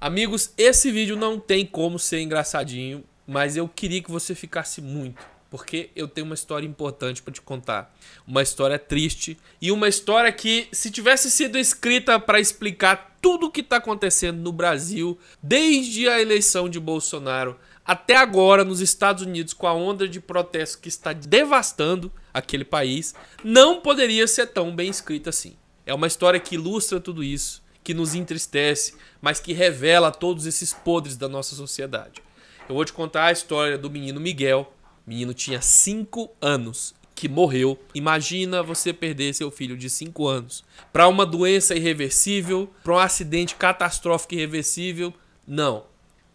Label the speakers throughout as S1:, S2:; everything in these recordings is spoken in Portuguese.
S1: Amigos, esse vídeo não tem como ser engraçadinho, mas eu queria que você ficasse muito, porque eu tenho uma história importante para te contar. Uma história triste e uma história que, se tivesse sido escrita para explicar tudo o que está acontecendo no Brasil, desde a eleição de Bolsonaro até agora nos Estados Unidos, com a onda de protesto que está devastando aquele país, não poderia ser tão bem escrita assim. É uma história que ilustra tudo isso que nos entristece, mas que revela todos esses podres da nossa sociedade. Eu vou te contar a história do menino Miguel. O menino tinha 5 anos que morreu. Imagina você perder seu filho de 5 anos para uma doença irreversível, para um acidente catastrófico irreversível. Não.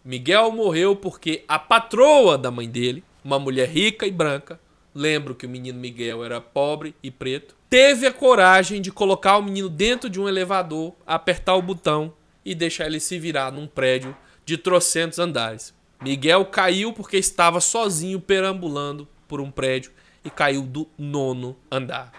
S1: Miguel morreu porque a patroa da mãe dele, uma mulher rica e branca, lembro que o menino Miguel era pobre e preto, teve a coragem de colocar o menino dentro de um elevador, apertar o botão e deixar ele se virar num prédio de trocentos andares. Miguel caiu porque estava sozinho perambulando por um prédio e caiu do nono andar.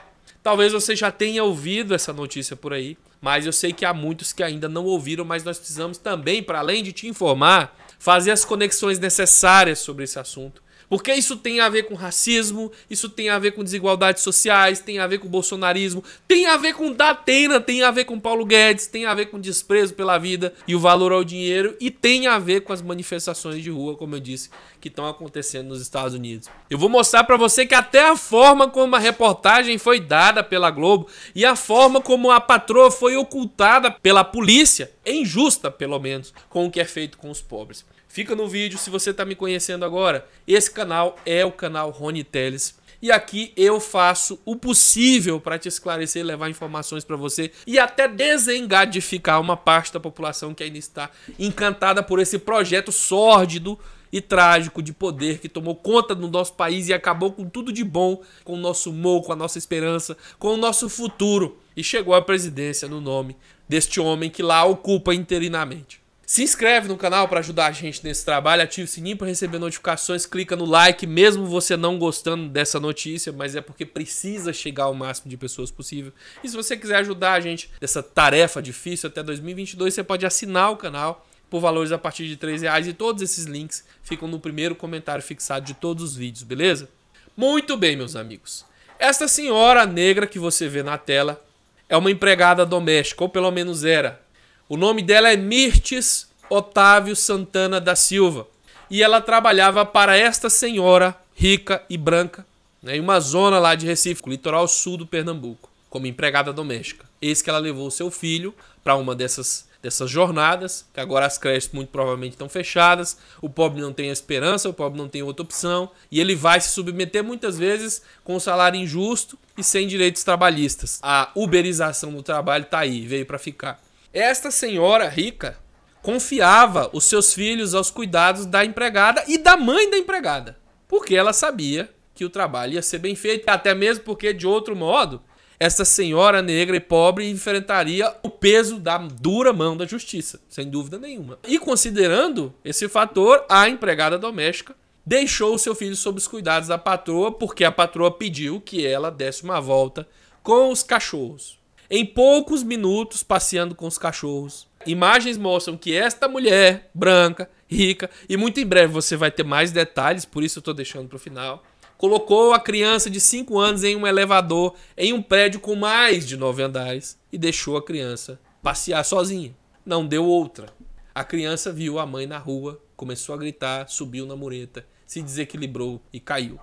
S1: Talvez você já tenha ouvido essa notícia por aí, mas eu sei que há muitos que ainda não ouviram, mas nós precisamos também, para além de te informar, fazer as conexões necessárias sobre esse assunto porque isso tem a ver com racismo, isso tem a ver com desigualdades sociais, tem a ver com bolsonarismo, tem a ver com Datena, tem a ver com Paulo Guedes, tem a ver com desprezo pela vida e o valor ao dinheiro e tem a ver com as manifestações de rua, como eu disse, que estão acontecendo nos Estados Unidos. Eu vou mostrar para você que até a forma como a reportagem foi dada pela Globo e a forma como a patroa foi ocultada pela polícia é injusta, pelo menos, com o que é feito com os pobres. Fica no vídeo se você está me conhecendo agora. Esse canal é o canal Rony Teles. E aqui eu faço o possível para te esclarecer, levar informações para você e até desengadificar uma parte da população que ainda está encantada por esse projeto sórdido e trágico de poder que tomou conta do nosso país e acabou com tudo de bom, com o nosso humor, com a nossa esperança, com o nosso futuro. E chegou à presidência no nome deste homem que lá ocupa interinamente. Se inscreve no canal para ajudar a gente nesse trabalho, ativa o sininho para receber notificações, clica no like, mesmo você não gostando dessa notícia, mas é porque precisa chegar ao máximo de pessoas possível. E se você quiser ajudar a gente nessa tarefa difícil até 2022, você pode assinar o canal por valores a partir de 3 reais e todos esses links ficam no primeiro comentário fixado de todos os vídeos, beleza? Muito bem, meus amigos. Esta senhora negra que você vê na tela é uma empregada doméstica, ou pelo menos era, o nome dela é Mirtes Otávio Santana da Silva. E ela trabalhava para esta senhora rica e branca, né, em uma zona lá de Recife, litoral sul do Pernambuco, como empregada doméstica. Eis que ela levou seu filho para uma dessas, dessas jornadas, que agora as creches muito provavelmente estão fechadas, o pobre não tem esperança, o pobre não tem outra opção, e ele vai se submeter muitas vezes com um salário injusto e sem direitos trabalhistas. A uberização do trabalho está aí, veio para ficar. Esta senhora rica confiava os seus filhos aos cuidados da empregada e da mãe da empregada, porque ela sabia que o trabalho ia ser bem feito, até mesmo porque, de outro modo, essa senhora negra e pobre enfrentaria o peso da dura mão da justiça, sem dúvida nenhuma. E considerando esse fator, a empregada doméstica deixou seu filho sob os cuidados da patroa, porque a patroa pediu que ela desse uma volta com os cachorros em poucos minutos passeando com os cachorros. Imagens mostram que esta mulher branca, rica, e muito em breve você vai ter mais detalhes, por isso eu estou deixando para o final, colocou a criança de 5 anos em um elevador em um prédio com mais de 9 andares e deixou a criança passear sozinha. Não deu outra. A criança viu a mãe na rua, começou a gritar, subiu na mureta, se desequilibrou e caiu.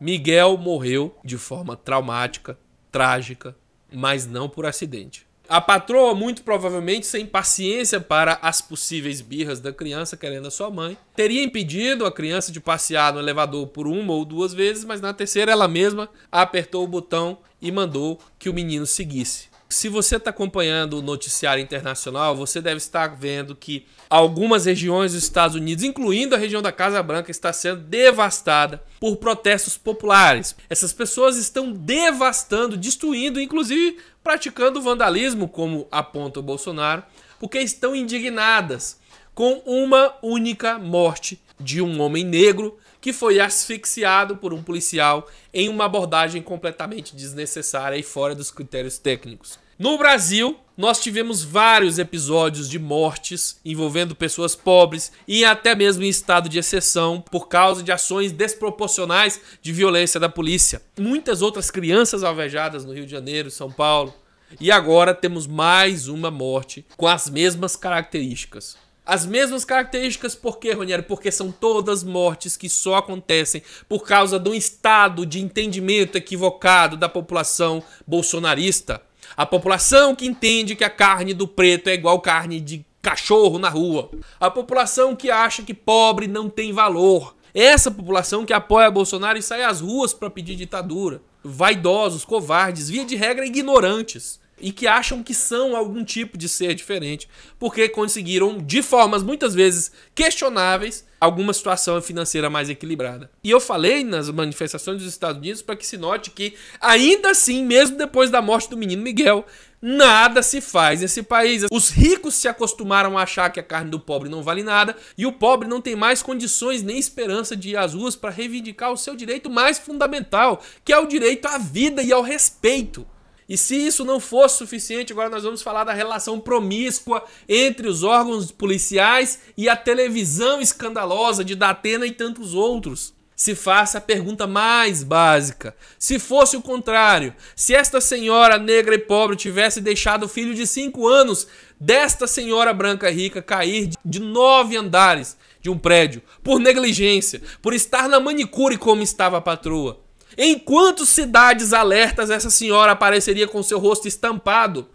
S1: Miguel morreu de forma traumática, trágica, mas não por acidente. A patroa, muito provavelmente, sem paciência para as possíveis birras da criança querendo a sua mãe, teria impedido a criança de passear no elevador por uma ou duas vezes, mas na terceira ela mesma apertou o botão e mandou que o menino seguisse. Se você está acompanhando o noticiário internacional, você deve estar vendo que algumas regiões dos Estados Unidos, incluindo a região da Casa Branca, está sendo devastada por protestos populares. Essas pessoas estão devastando, destruindo, inclusive praticando vandalismo, como aponta o Bolsonaro, porque estão indignadas com uma única morte de um homem negro que foi asfixiado por um policial em uma abordagem completamente desnecessária e fora dos critérios técnicos. No Brasil, nós tivemos vários episódios de mortes envolvendo pessoas pobres e até mesmo em estado de exceção por causa de ações desproporcionais de violência da polícia. Muitas outras crianças alvejadas no Rio de Janeiro, São Paulo. E agora temos mais uma morte com as mesmas características. As mesmas características, por quê, Porque são todas mortes que só acontecem por causa do estado de entendimento equivocado da população bolsonarista. A população que entende que a carne do preto é igual carne de cachorro na rua. A população que acha que pobre não tem valor. Essa população que apoia Bolsonaro e sai às ruas para pedir ditadura. Vaidosos, covardes, via de regra ignorantes e que acham que são algum tipo de ser diferente, porque conseguiram, de formas muitas vezes questionáveis, alguma situação financeira mais equilibrada. E eu falei nas manifestações dos Estados Unidos para que se note que, ainda assim, mesmo depois da morte do menino Miguel, nada se faz nesse país. Os ricos se acostumaram a achar que a carne do pobre não vale nada e o pobre não tem mais condições nem esperança de ir às ruas para reivindicar o seu direito mais fundamental, que é o direito à vida e ao respeito. E se isso não fosse suficiente, agora nós vamos falar da relação promíscua entre os órgãos policiais e a televisão escandalosa de Datena e tantos outros. Se faça a pergunta mais básica. Se fosse o contrário, se esta senhora negra e pobre tivesse deixado o filho de 5 anos desta senhora branca e rica cair de nove andares de um prédio por negligência, por estar na manicure como estava a patroa, em quantas cidades alertas essa senhora apareceria com seu rosto estampado?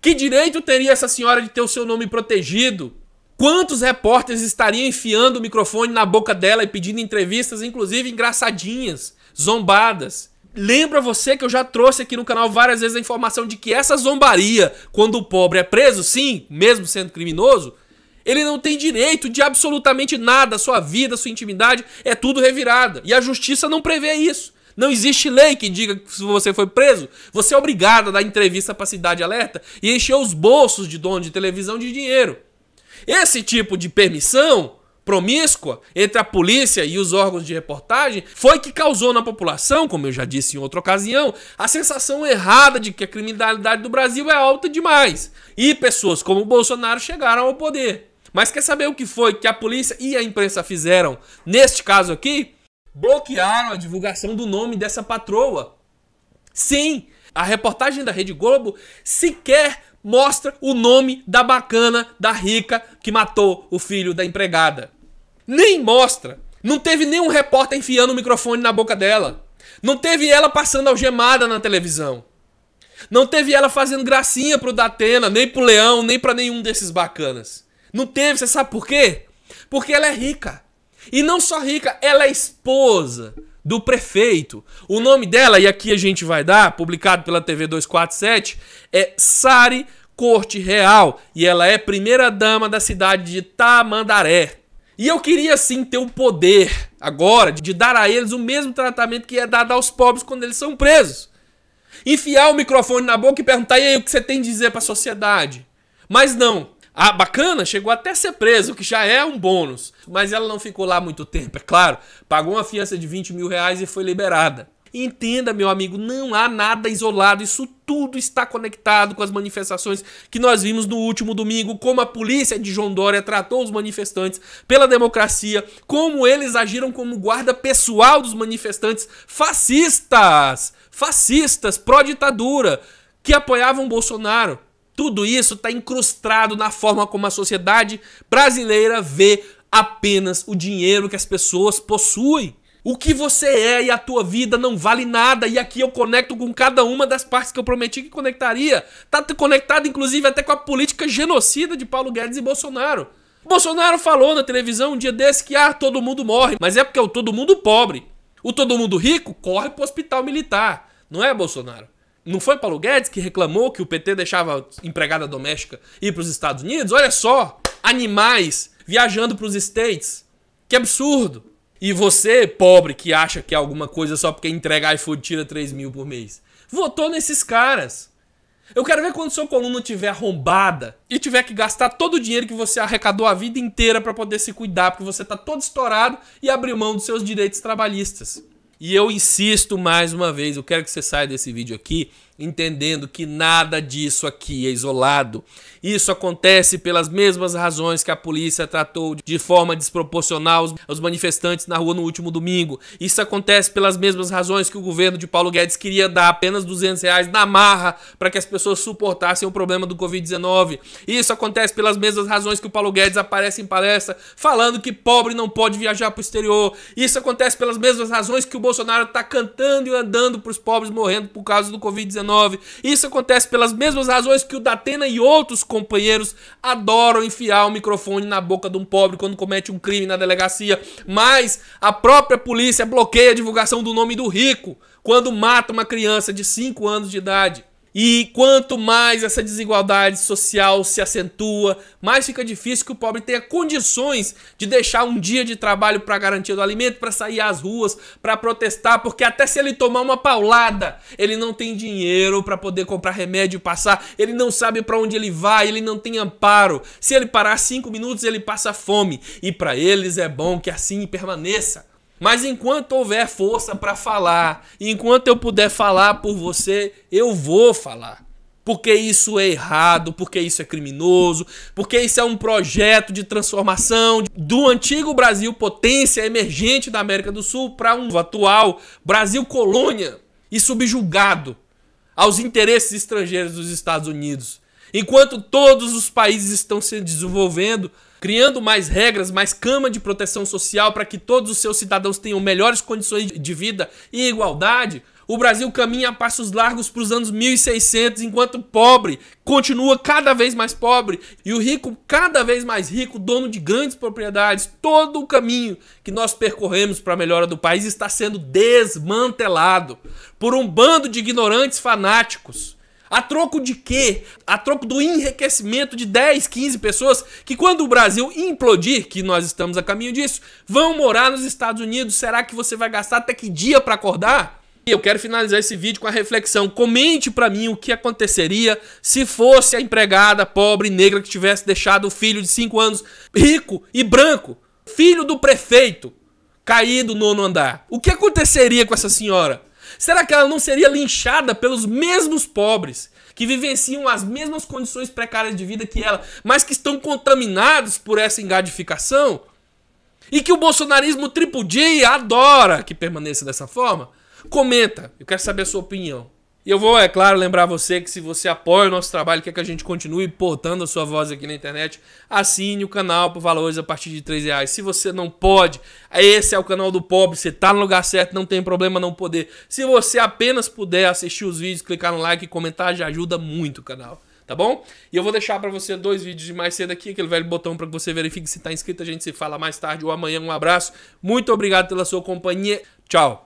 S1: Que direito teria essa senhora de ter o seu nome protegido? Quantos repórteres estariam enfiando o microfone na boca dela e pedindo entrevistas, inclusive engraçadinhas, zombadas? Lembra você que eu já trouxe aqui no canal várias vezes a informação de que essa zombaria, quando o pobre é preso, sim, mesmo sendo criminoso, ele não tem direito de absolutamente nada, sua vida, sua intimidade é tudo revirada. E a justiça não prevê isso. Não existe lei que diga que se você foi preso, você é obrigado a dar entrevista para a Cidade Alerta e encher os bolsos de dono de televisão de dinheiro. Esse tipo de permissão promíscua entre a polícia e os órgãos de reportagem foi que causou na população, como eu já disse em outra ocasião, a sensação errada de que a criminalidade do Brasil é alta demais. E pessoas como Bolsonaro chegaram ao poder. Mas quer saber o que foi que a polícia e a imprensa fizeram neste caso aqui? bloquearam a divulgação do nome dessa patroa. Sim, a reportagem da Rede Globo sequer mostra o nome da bacana, da rica que matou o filho da empregada. Nem mostra. Não teve nenhum repórter enfiando o microfone na boca dela. Não teve ela passando algemada na televisão. Não teve ela fazendo gracinha pro Datena, nem pro Leão, nem para nenhum desses bacanas. Não teve, você sabe por quê? Porque ela é rica. E não só rica, ela é esposa do prefeito. O nome dela, e aqui a gente vai dar, publicado pela TV 247, é Sari Corte Real. E ela é primeira-dama da cidade de Tamandaré. E eu queria sim ter o poder agora de dar a eles o mesmo tratamento que é dado aos pobres quando eles são presos. Enfiar o microfone na boca e perguntar: e aí, o que você tem a dizer para a sociedade? Mas não. Ah, bacana, chegou até a ser preso, que já é um bônus. Mas ela não ficou lá muito tempo, é claro. Pagou uma fiança de 20 mil reais e foi liberada. Entenda, meu amigo, não há nada isolado, isso tudo está conectado com as manifestações que nós vimos no último domingo, como a polícia de João Dória tratou os manifestantes pela democracia, como eles agiram como guarda pessoal dos manifestantes fascistas, fascistas, pró-ditadura, que apoiavam Bolsonaro. Tudo isso está incrustado na forma como a sociedade brasileira vê apenas o dinheiro que as pessoas possuem. O que você é e a tua vida não vale nada. E aqui eu conecto com cada uma das partes que eu prometi que conectaria. Tá conectado, inclusive, até com a política genocida de Paulo Guedes e Bolsonaro. Bolsonaro falou na televisão um dia desse que ah, todo mundo morre, mas é porque é o todo mundo pobre. O todo mundo rico corre pro hospital militar, não é, Bolsonaro? Não foi Paulo Guedes que reclamou que o PT deixava empregada doméstica ir para os Estados Unidos? Olha só, animais viajando para os States. Que absurdo! E você, pobre, que acha que é alguma coisa só porque entrega iFood tira 3 mil por mês. Votou nesses caras. Eu quero ver quando sua coluna tiver arrombada e tiver que gastar todo o dinheiro que você arrecadou a vida inteira para poder se cuidar, porque você tá todo estourado e abriu mão dos seus direitos trabalhistas. E eu insisto mais uma vez, eu quero que você saia desse vídeo aqui entendendo que nada disso aqui é isolado. Isso acontece pelas mesmas razões que a polícia tratou de forma desproporcional os manifestantes na rua no último domingo. Isso acontece pelas mesmas razões que o governo de Paulo Guedes queria dar apenas 200 reais na marra para que as pessoas suportassem o problema do Covid-19. Isso acontece pelas mesmas razões que o Paulo Guedes aparece em palestra falando que pobre não pode viajar para o exterior. Isso acontece pelas mesmas razões que o Bolsonaro está cantando e andando para os pobres morrendo por causa do Covid-19. Isso acontece pelas mesmas razões que o Datena e outros companheiros adoram enfiar o microfone na boca de um pobre quando comete um crime na delegacia, mas a própria polícia bloqueia a divulgação do nome do rico quando mata uma criança de 5 anos de idade. E quanto mais essa desigualdade social se acentua, mais fica difícil que o pobre tenha condições de deixar um dia de trabalho para garantir o alimento, para sair às ruas, para protestar, porque até se ele tomar uma paulada, ele não tem dinheiro para poder comprar remédio e passar, ele não sabe para onde ele vai, ele não tem amparo. Se ele parar cinco minutos, ele passa fome. E para eles é bom que assim permaneça. Mas enquanto houver força para falar, enquanto eu puder falar por você, eu vou falar. Porque isso é errado, porque isso é criminoso, porque isso é um projeto de transformação do antigo Brasil potência emergente da América do Sul para um atual Brasil colônia e subjugado aos interesses estrangeiros dos Estados Unidos. Enquanto todos os países estão se desenvolvendo, criando mais regras, mais cama de proteção social para que todos os seus cidadãos tenham melhores condições de vida e igualdade, o Brasil caminha a passos largos para os anos 1600, enquanto o pobre continua cada vez mais pobre e o rico cada vez mais rico, dono de grandes propriedades. Todo o caminho que nós percorremos para a melhora do país está sendo desmantelado por um bando de ignorantes fanáticos a troco de quê? A troco do enriquecimento de 10, 15 pessoas que, quando o Brasil implodir, que nós estamos a caminho disso, vão morar nos Estados Unidos. Será que você vai gastar até que dia para acordar? E Eu quero finalizar esse vídeo com a reflexão. Comente para mim o que aconteceria se fosse a empregada pobre negra que tivesse deixado o filho de 5 anos rico e branco, filho do prefeito, caído no nono andar. O que aconteceria com essa senhora? Será que ela não seria linchada pelos mesmos pobres que vivenciam as mesmas condições precárias de vida que ela, mas que estão contaminados por essa engadificação? E que o bolsonarismo tripudia e adora que permaneça dessa forma? Comenta, eu quero saber a sua opinião. E eu vou, é claro, lembrar você que se você apoia o nosso trabalho, quer que a gente continue portando a sua voz aqui na internet, assine o canal por valores a partir de 3 reais. Se você não pode, esse é o canal do pobre, você tá no lugar certo, não tem problema não poder. Se você apenas puder assistir os vídeos, clicar no like e comentar, já ajuda muito o canal tá bom? E eu vou deixar para você dois vídeos de mais cedo aqui, aquele velho botão para que você verifique se tá inscrito. A gente se fala mais tarde ou amanhã. Um abraço. Muito obrigado pela sua companhia. Tchau.